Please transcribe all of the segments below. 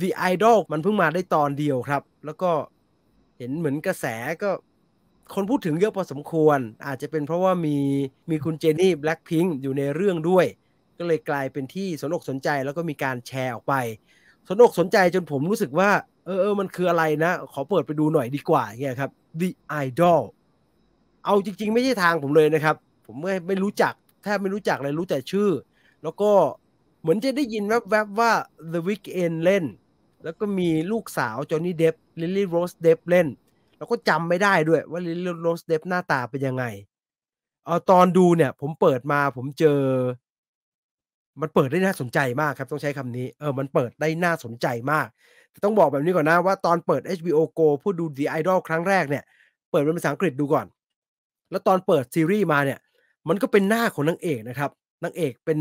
The Idol มันเพิ่งมาได้ตอนเดียวครับ แล้วก็เห็นเหมือนกระแสก็คนพูดถึงเยอะพอสมควร อาจจะเป็นเพราะว่ามีมีคุณเจนี่แบล็คพิงค์อยู่ในเรื่องด้วย ก็เลยกลายเป็นที่สนอกสนใจแล้วก็มีการแชร์ออกไป สนอกสนใจจนผมรู้สึกว่า เออเออมันคืออะไรนะ ขอเปิดไปดูหน่อยดีกว่าเงี้ยครับ The Idol เอาจริงๆ ไม่ใช่ทางผมเลยนะครับ ผมไม่ไม่รู้จักแทบไม่รู้จักเลยรู้แต่ชื่อ แล้วก็เหมือนจะได้ยินแวบๆว่า The Weeknd เล่นแล้วก็มีลูกสาวจอ์นนี่เดฟลิลลี่โรสเดฟเล่นแล้วก็จำไม่ได้ด้วยว่าลิลลี่โรสเดฟหน้าตาเป็นยังไงเออตอนดูเนี่ยผมเปิดมาผมเจอ มันเปิดได้น่าสนใจมากครับต้องใช้คำนี้เออมันเปิดได้น่าสนใจมากต้องบอกแบบนี้ก่อนนะว่าตอนเปิด HBO Go พูดดู The Idol ครั้งแรกเนี่ยเปิดเป็นภาษาอังกฤษดูก่อน แล้วตอนเปิดซีรีส์มาเนี่ย มันก็เป็นหน้าของนางเอกนะครับนางเอกเป็น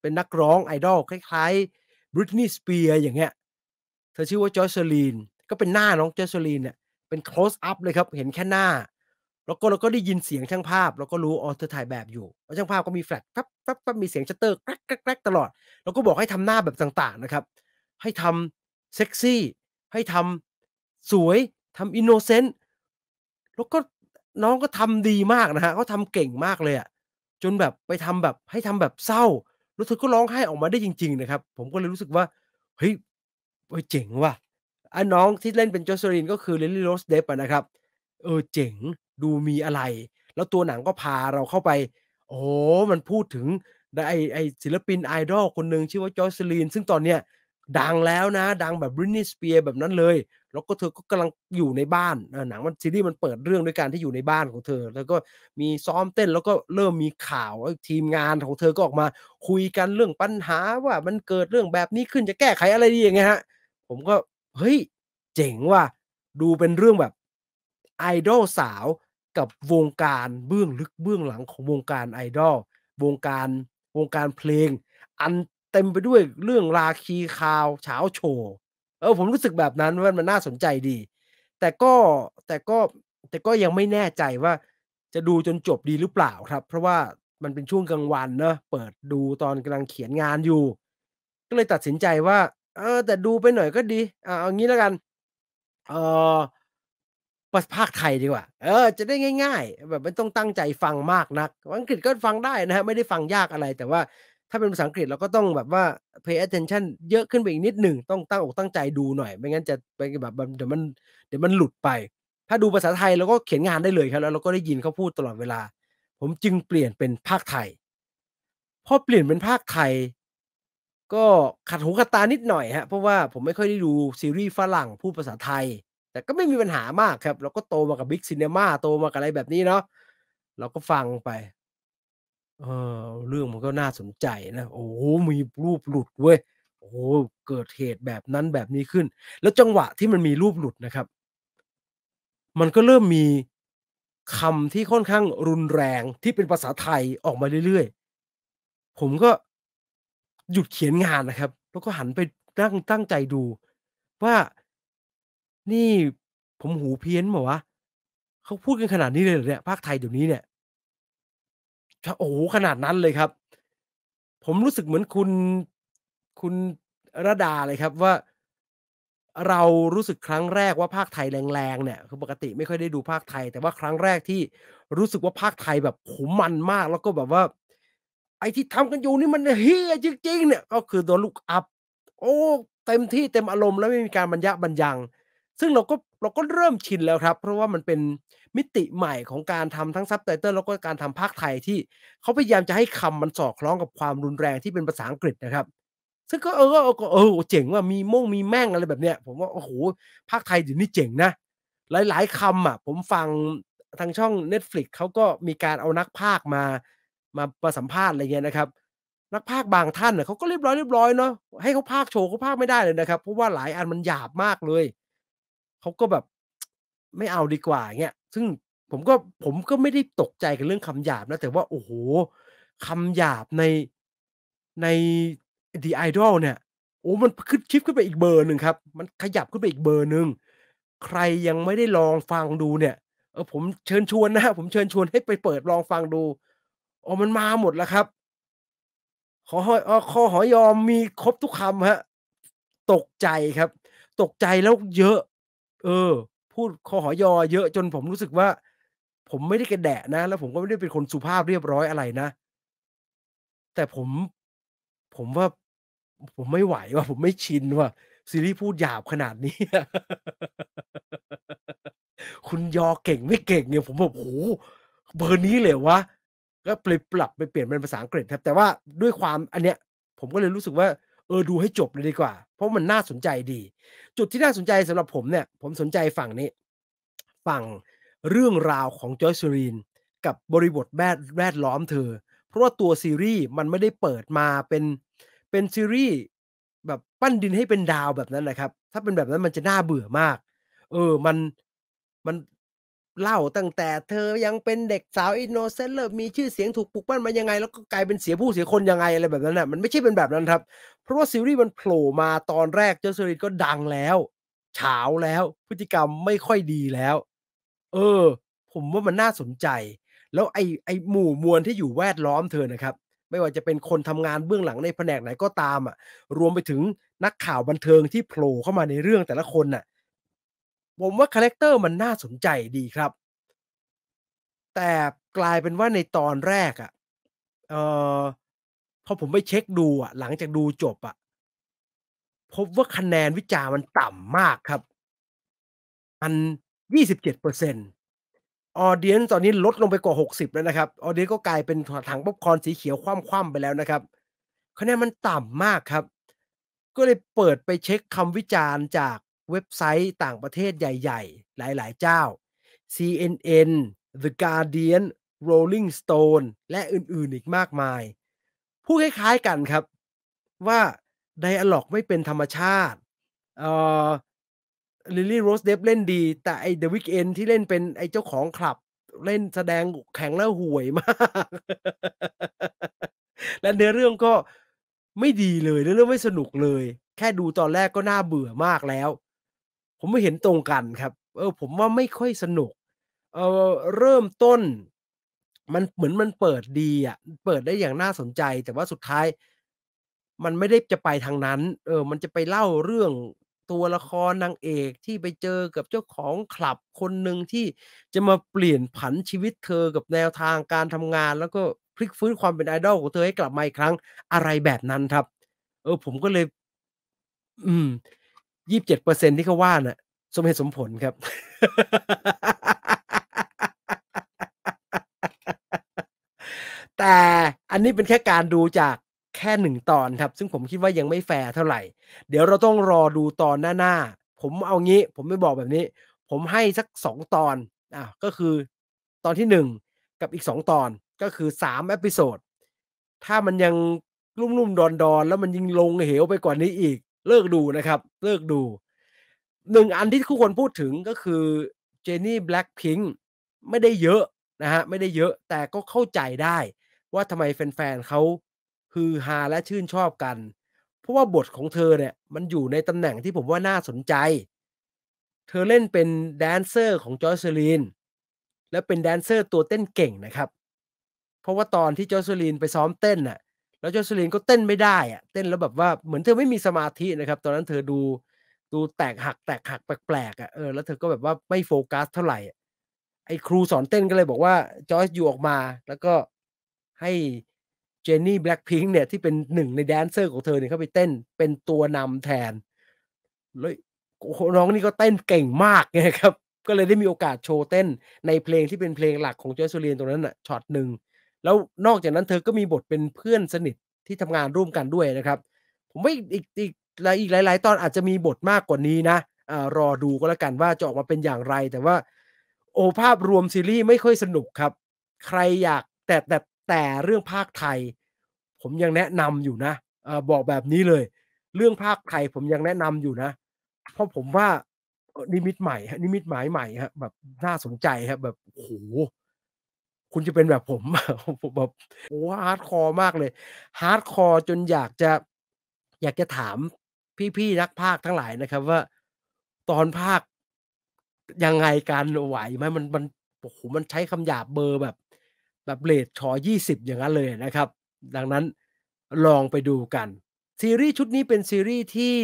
เป็นนักร้องไอดอลคล้ายๆบริตนี่สเปียร์อย่างเงี้ยเธอชื่อว่าจอยเซลีน ก็เป็นหน้าน้องจอยเซลีนเนี่ย เป็น close up เลยครับ เห็นแค่หน้า แล้วก็เราก็ได้ยินเสียงช่างภาพ แล้วก็รู้อ๋อเธอถ่ายแบบอยู่ แล้วช่างภาพก็มีแฟลชแป๊บแป๊บแป๊บมีเสียงชัตเตอร์แกรกแกรกตลอด แล้วก็บอกให้ทำหน้าแบบต่างๆนะครับ ให้ทำเซ็กซี่ ให้ทำสวย ทำอินโนเซนต์ แล้วก็น้องก็ทำดีมากนะฮะเขาทำเก่งมากเลยอะจนแบบไปทำแบบให้ทำแบบเศร้าแล้วเธอก็ร้องไห้ออกมาได้จริงๆนะครับ ผมก็เลยรู้สึกว่า เฮ้ยเอเจ๋งว่ะอันน้องที่เล่นเป็นจอสรินก็คือลิลลี่โรสเดฟนะครับ เออเจ๋ง ดูมีอะไร แล้วตัวหนังก็พาเราเข้าไป โอ้ มันพูดถึง ไอ้ไอศิลปินไอดอลคนหนึ่งชื่อว่าจอสรินซึ่งตอนเนี้ยดังแล้วนะ ดังแบบบรินนิสเปียร์แบบนั้นเลย แล้วก็เธอก็กำลังอยู่ในบ้านหนังมันซีรีส์มันเปิดเรื่องด้วยการที่อยู่ในบ้านของเธอ แล้วก็มีซ้อมเต้นแล้วก็เริ่มมีข่าวทีมงานของเธอก็ออกมาคุยกันเรื่องปัญหาว่ามันเกิดเรื่องแบบนี้ขึ้นจะแก้ไขอะไรดีอย่างเงี้ยฮะผมก็เฮ้ยเจ๋งว่ะดูเป็นเรื่องแบบไอดอลสาวกับวงการเบื้องลึกเบื้องหลังของวงการไอดอลวงการวงการเพลง อันเต็มไปด้วยเรื่องราคีคาวเช้าโชว์เออผมรู้สึกแบบนั้นว่ามันน่าสนใจดี แต่ก็แต่ก็แต่ก็ยังไม่แน่ใจว่า จะดูจนจบดีหรือเปล่าครับ เพราะว่ามันเป็นช่วงกลางวันเนอะเปิดดูตอนกำลังเขียนงานอยู่ ก็เลยตัดสินใจว่าเออแต่ดูไปหน่อยก็ดี อ่าเอางี้แล้วกัน เออาษาภาคไทยดีกว่า เออ จะได้ง่าย ๆ แบบไม่ต้องตั้งใจฟังมากนัก อังกฤษก็ฟังได้นะฮะไม่ได้ฟังยากอะไร แต่ว่าถ้าเป็นภาษาอังกฤษเราก็ต้องแบบว่า pay attention เยอะขึ้นไปอีกนิดหนึ่งต้องตั้งอกตั้งใจดูหน่อย ไม่งั้นจะไปแบบ เดี๋ยวมันเดี๋ยวมันหลุดไป ถ้าดูภาษาไทยเราก็เขียนงานได้เลยครับแล้วเราก็ได้ยินเขาพูดตลอดเวลา ผมจึงเปลี่ยนเป็นภาคไทย พอเปลี่ยนเป็นภาคไทยก็ขัด หูขัดตา นิดหน่อย ฮะ เพราะว่าผมไม่ ค่อย ได้ ดู ซีรีส์ฝรั่งพูดภาษาไทย แต่ก็ไม่มีปัญหามากครับเราก็โตมากับบิ๊กซีเนมาโตมา กับ อะไรแบบนี้เนาะเราก็ฟังไปเออเรื่องมันก็น่าสนใจนะ โอ้ มีรูป หลุด เว้ยโอ้เกิดเหตุแบบนั้นแบบนี้ขึ้น แล้วจังหวะที่มันมีรูปหลุดนะครับ มันก็เริ่มมีคำที่ค่อนข้างรุนแรงที่เป็นภาษาไทยออกมาเรื่อยๆผมก็หยุดเขียนงานนะครับ แล้วก็หันไปตั้งตั้งใจดู ว่านี่ผมหูเพี้ยนหมอวะ เขาพูดกันขนาดนี้เลยเหรอเนี่ยภาคไทยเดี๋ยวนี้เนี่ย โอ้โหขนาดนั้นเลยครับ ผมรู้สึกเหมือนคุณคุณระดาเลยครับ ว่าเรารู้สึกครั้งแรกว่าภาคไทยแรงๆเนี่ยคือปกติไม่ค่อยได้ดูภาคไทยแต่ว่าครั้งแรกที่รู้สึกว่าภาคไทยแบบขมมันมาก แล้วก็แบบว่าไอ้ที่ทำกันอยู่นี่มันเฮียจริงๆเนี่ยก็คือโดนลูกอัพโอ้เต็มที่เต็มอารมณ์แล้วไม่มีการบรรยะบรรยัง ซึ่งเราก็เราก็เริ่มชินแล้วครับ เพราะว่ามันเป็นมิติใหม่ของการทำทั้งซับไตเติลแล้วก็การทำภาคไทยที่เขาพยายามจะให้คำมันสอดคล้องกับความรุนแรงที่เป็นภาษาอังกฤษนะครับ ซึ่งก็เออก็เออเจ๋งว่ามีม่งมีแม่งอะไรแบบเนี้ยผมว่าโอ้โหภาคไทยอยู่นี่เจ๋งนะหลายๆคำอ่ะ ผมฟังทางช่อง Netflix เขาก็มีการเอานักภาคมามาประสัมภาษณ์อะไรเงี้ยนะครับ นักภาคบางท่านเน่ยเขาก็เรียบร้อยเรียบร้อยเนาะให้เขาภาคโชว์เขาภาคไม่ได้เลยนะครับ เพราะว่าหลายอันมันหยาบมากเลย เขาก็แบบไม่เอาดีกว่าเงี้ยซึ่งผมก็ผมก็ไม่ได้ตกใจกับเรื่องคำหยาบนะ แต่ว่าโอ้โหคำหยาบในใน The Idol เนี่ยโอ้มันขึ้นคลิปขึ้นไปอีกเบอร์หนึ่งครับมันขยับขึ้นไปอีกเบอร์หนึ่งใครยังไม่ได้ลองฟังดู เนี่ยเออผมเชิญชวนนะผมเชิญชวนให้ไปเปิดลองฟังดูอ้มันมาหมดแล้วครับ ขอหอยขอหอยอมมีครบทุกคำฮะตกใจครับ ตกใจแล้วเยอะ เออ พูดขอหอยอเยอะจนผมรู้สึกว่า ผมไม่ได้กระแดะนะ แล้ว ผมก็ไม่ได้เป็นคนสุภาพเรียบร้อยอะไรนะ แต่ผม ผมว่า ผมไม่ไหวว่ะผมไม่ชินว่ะซีรีส์พูดหยาบขนาดนี้ คุณยอเก่งไม่เก่งเนี่ยผมแบบโหเบอร์นี้เลยวะก็เลยปรับไปเปลี่ยนเป็นภาษาอังกฤษครับ แต่ว่าด้วยความอันเนี้ย ผมก็เลยรู้สึกว่า เออดูให้จบเลยดีกว่า เพราะมันน่าสนใจดี จุดที่น่าสนใจสำหรับผมเนี่ยผมสนใจฝั่งนี้ ฝั่งเรื่องราวของจอยซูรีน กับบริบทแวดล้อมเธอเพราะว่าตัวซีรีส์มันไม่ได้เปิดมาเป็นเป็นซีรีส์แบบปั้นดินให้เป็นดาวแบบนั้นนะครับ ถ้าเป็นแบบนั้นมันจะน่าเบื่อมาก เออมันมันเล่าตั้งแต่เธอยังเป็นเด็กสาวอินโนเซนต์เริ่มมีชื่อเสียงถูกปลุกปั้นมายังไง แล้วก็กลายเป็นเสียผู้เสียคนยังไงอะไรแบบนั้นน่ะมันไม่ใช่เป็นแบบนั้นครับ เพราะว่าซีรีส์มันโผล่มาตอนแรกเจสซิรก็ดังแล้วเฉาแล้วพฤติกรรมไม่ค่อยดีแล้ว เออ ผมว่ามันน่าสนใจ แล้วไอ้ไอ้หมู่มวลที่อยู่แวดล้อมเธอนะครับ ไม่ว่าจะเป็นคนทำงานเบื้องหลังในแผนกไหนก็ตามอ่ะรวมไปถึงนักข่าวบันเทิงที่โผล่เข้ามาในเรื่องแต่ละคนน่ะผมว่าคาแรคเตอร์มันน่าสนใจดีครับ แต่กลายเป็นว่าในตอนแรกอะ่ะเออพอผมไปเช็คดูอะ่ะ หลังจากดูจบอะ่ะ พบว่าคะแนนวิจารมันต่ำมากครับ มันยี่สิบเจ็ดเปอร์เซ็นต์ออเดียนตอนนี้ลดลงไปกว่า 60แล้วนะครับออเดียนก็กลายเป็นถังป๊อปคอนสีเขียวคว่ำๆไปแล้วนะครับ คะแนนมันต่ำมากครับ ก็เลยเปิดไปเช็คคำวิจารณ์จากเว็บไซต์ต่างประเทศใหญ่ ๆ หลาย ๆ เจ้า CNN The Guardian Rolling Stone และอื่นๆอีกมากมาย พูดคล้าย ๆ กันครับ ว่าไดอะล็อก ไม่เป็นธรรมชาติเอ่อลิลลี่โรสเดฟเล่นดีแต่ไอเดอะวิกเอนที่เล่นเป็นไอเจ้าของคลับ เล่นแสดงแข็งแล้วห่วยมาก และเนื้อเรื่องก็ไม่ดีเลยเนื้อเรื่องไม่สนุกเลย แค่ดูตอนแรกก็น่าเบื่อมากแล้วผมไม่เห็นตรงกันครับ เออ ผมว่าไม่ค่อยสนุก เออเริ่มต้น มันเหมือนมันเปิดดี อ่ะ เปิดได้อย่างน่าสนใจ แต่ว่าสุดท้าย มันไม่ได้จะไปทางนั้น เออ มันจะไปเล่าเรื่องตัวละครนางเอก ที่ไปเจอกับเจ้าของคลับคนหนึ่งที่จะมาเปลี่ยนผันชีวิตเธอกับแนวทางการทำงาน แล้วก็พลิกฟื้นความเป็นไอดอลของเธอให้กลับมาอีกครั้ง อะไรแบบนั้นครับ เออ ผมก็เลย อืมยี่บเจ็ดเปอร์เซ็นที่เขาว่าน่ะสมเหตุสมผลครับ แต่อันนี้เป็นแค่การดูจากแค่หนึ่งตอนครับ ซึ่งผมคิดว่ายังไม่แฟร์เท่าไหร่ เดี๋ยวเราต้องรอดูตอนหน้า ๆ ผมเอางี้ ผมไม่บอกแบบนี้ ผมให้สักสองตอนอ่ะก็คือตอนที่หนึ่งกับอีกสองตอนก็คือสามเอพิโซดถ้ามันยังรุ่มๆดอน ๆ แล้วมันยิงลงเหวไปกว่านี้อีกเลิกดูนะครับ เลิกดูหนึ่งอันที่คู่คนพูดถึงก็คือ เจนนี่แบล็กพิงค์ไม่ได้เยอะนะฮะไม่ได้เยอะแต่ก็เข้าใจได้ว่าทำไมแฟน ๆเขาฮือฮาและชื่นชอบกัน เพราะว่าบทของเธอเนี่ย มันอยู่ในตำแหน่งที่ผมว่าน่าสนใจ เธอเล่นเป็นแดนเซอร์ของจอร์เซลีนและเป็นแดนเซอร์ตัวเต้นเก่งนะครับเพราะว่าตอนที่จอร์เซลีนไปซ้อมเต้นน่ะแล้วจอสลินก็เต้นไม่ได้อะเต้นแล้วแบบว่าเหมือนเธอไม่มีสมาธินะครับ ตอนนั้นเธอดูดูแตกหักแตกหักแปลกๆอ่ะเออแล้วเธอก็แบบว่าไม่โฟกัสเท่าไหร่ ไอ้ครูสอนเต้นก็เลยบอกว่าจอยอยู่ออกมา แล้วก็ให้เจนนี่แบล็กพิงค์เนี่ยที่เป็นหนึ่งในแดนเซอร์ของเธอเนี่ย เขาไปเต้นเป็นตัวนำแทนแล้วน้องนี่ก็เต้นเก่งมากนะครับ ก็เลยได้มีโอกาสโชว์เต้นในเพลงที่เป็นเพลงหลักของจอยสุเรียนตรงนั้นอ่ะช็อตหนึ่งแล้วนอกจากนั้นเธอก็มีบทเป็นเพื่อนสนิทที่ทำงานร่วมกันด้วยนะครับ ผมว่าอีกอีกหลายอีกหลาย ๆ ตอนอาจจะมีบทมากกว่านี้นะอรอดูก็แล้วกันว่าจะออกมาเป็นอย่างไร แต่ว่าโอภาพรวมซีรีส์ไม่ค่อยสนุกครับใครอยากแต่แต่แต่เรื่องภาคไทย ผมยังแนะนำอยู่นะอบอกแบบนี้เลย เรื่องภาคไทยผมยังแนะนำอยู่นะ เพราะผมว่านิมิตใหม่ฮะนิมิตหมายใหม่ฮะแบบน่าสนใจครับแบบโอ้โหคุณจะเป็นแบบผมผมแบบโอ้ฮาร์ดคอร์มากเลยฮาร์ดคอร์จนอยากจะอยากจะถามพี่ๆนักภาคทั้งหลายนะครับว่าตอนภาคยังไงการไหวไหมมันมันโอ้โหมันใช้คำหยาบเบอร์แบบ แบบเลดชอยี่สิบอย่างนั้นเลยนะครับ ดังนั้นลองไปดูกัน ซีรีส์ชุดนี้เป็นซีรีส์ที่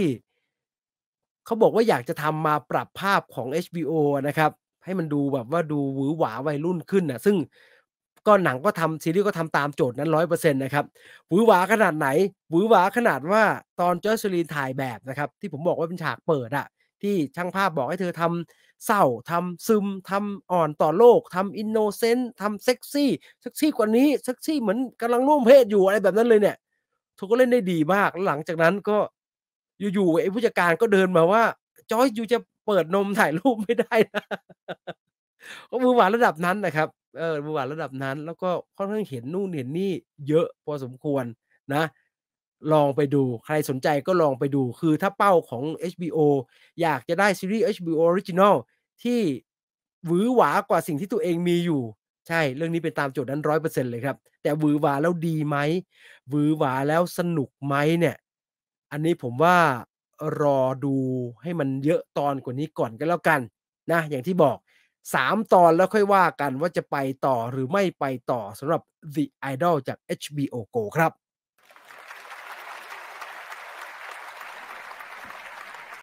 เขาบอกว่าอยากจะทำมาปรับภาพของ HBO นะครับ ให้มันดูแบบว่าดูหวือหวาวัยรุ่นขึ้นนะซึ่งก็หนังก็ทำซีรีส์ก็ทำตามโจทย์นั้นร้อยเปอร์เซ็นต์นะครับหวือหวาขนาดไหนหวือหวาขนาดว่า ตอนจอร์จลีนถ่ายแบบนะครับ ที่ผมบอกว่าเป็นฉากเปิดอะที่ช่างภาพบอกให้เธอทำเศร้า ทำซึม ทำอ่อนต่อโลก ทำอินโนเซนต์ทำเซ็กซี่เซ็กซี่กว่านี้เซ็กซี่เหมือนกำลังร่วมเพศอยู่อะไรแบบนั้นเลยเนี่ย เธอก็เล่นได้ดีมาก หลังจากนั้นก็อยู่ๆไอ้ผู้จัดการก็เดินมาว่า จอยอยู่จะเปิดนมถ่ายรูปไม่ได้นะก็มือหวานระดับนั้นนะครับเออบระวัระดับนั้นแล้วก็ค่อนข้างเห็นนู่นเห็นนี่เยอะพอสมควรนะ ลองไปดูใครสนใจก็ลองไปดูคือถ้าเป้าของ HBO อยากจะได้ซีรีส์ HBO Original ที่หวือหวากว่าสิ่งที่ตัวเองมีอยู่ ใช่เรื่องนี้เป็นตามโจทย์นั้นร้อยเปอร์เซ็นเลยครับ แต่หวือหวาแล้วดีไหมหวือหวาแล้วสนุกไหมเนี่ยอันนี้ผมว่ารอดูให้มันเยอะตอนกว่านี้ก่อนก็นแล้วกันนะอย่างที่บอกสามตอนแล้วค่อยว่ากันว่าจะไปต่อหรือไม่ไปต่อสำหรับ The Idol จาก HBO Go ครับ